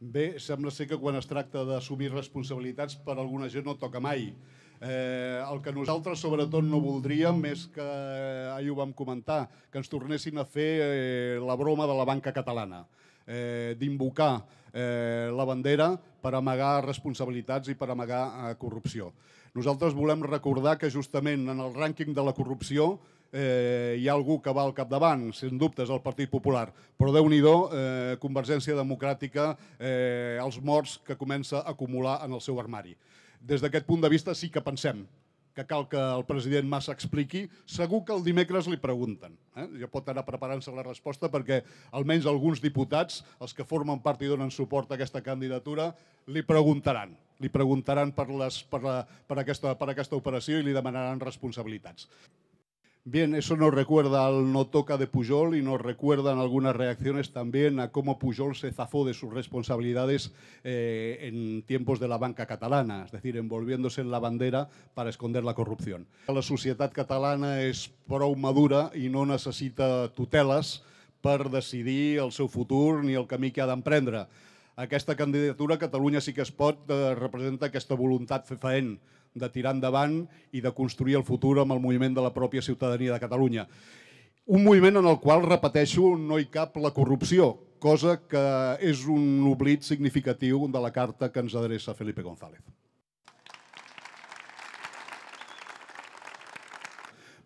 Bé, sembla ser que quan es tracta d'assumir responsabilitats per alguna gent no toca mai. Eh, el que nosaltres sobretot no voldríem és que, eh, ahir ho vam comentar, que ens tornessin a fer eh, la broma de la banca catalana, eh, d'invocar eh, la bandera per amagar responsabilitats i per amagar eh, corrupció. Nosaltres volem recordar que justament en el rànquing de la corrupció eh, hi ha algú que va al capdavant, sens dubte és el Partit Popular, però Déu-n'hi-do, eh, Convergència Democràtica, eh, els morts que comença a acumular en el seu armari. Des d'aquest punt de vista sí que pensem que cal que el president Mas expliqui, segur que el dimecres li pregunten. Eh? Ja pot anar preparant-se la resposta perquè almenys alguns diputats, els que formen part i donen suport a aquesta candidatura, li preguntaran. Li preguntaran per, les, per, la, per, aquesta, per aquesta operació i li demanaran responsabilitats. Bien, eso nos recuerda al no toca de Pujol y nos recuerdan algunas reacciones también a cómo Pujol se zafó de sus responsabilidades eh, en tiempos de la banca catalana, es decir, envolviéndose en la bandera para esconder la corrupción. La societat catalana és prou madura i no necessita tuteles per decidir el seu futur ni el camí que ha d'emprendre aquesta candidatura, Catalunya sí que es pot, eh, representa aquesta voluntat fefaent de tirar endavant i de construir el futur amb el moviment de la pròpia ciutadania de Catalunya. Un moviment en el qual, repeteixo, no hi cap la corrupció, cosa que és un oblit significatiu de la carta que ens adreça Felipe González.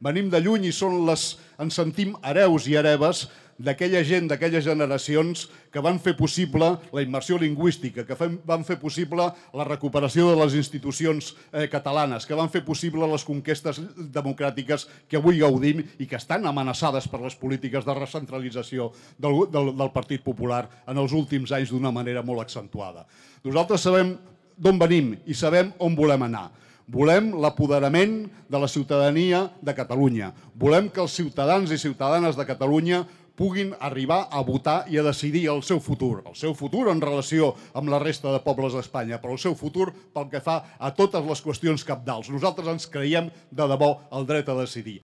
Venim de lluny i són les, ens sentim hereus i hereves d'aquella gent, d'aquelles generacions que van fer possible la immersió lingüística, que van fer possible la recuperació de les institucions eh, catalanes, que van fer possible les conquestes democràtiques que avui gaudim i que estan amenaçades per les polítiques de recentralització del, del, del Partit Popular en els últims anys d'una manera molt accentuada. Nosaltres sabem d'on venim i sabem on volem anar. Volem l'apoderament de la ciutadania de Catalunya. Volem que els ciutadans i ciutadanes de Catalunya puguin arribar a votar i a decidir el seu futur. El seu futur en relació amb la resta de pobles d'Espanya, però el seu futur pel que fa a totes les qüestions capdals. Nosaltres ens creiem de debò el dret a decidir.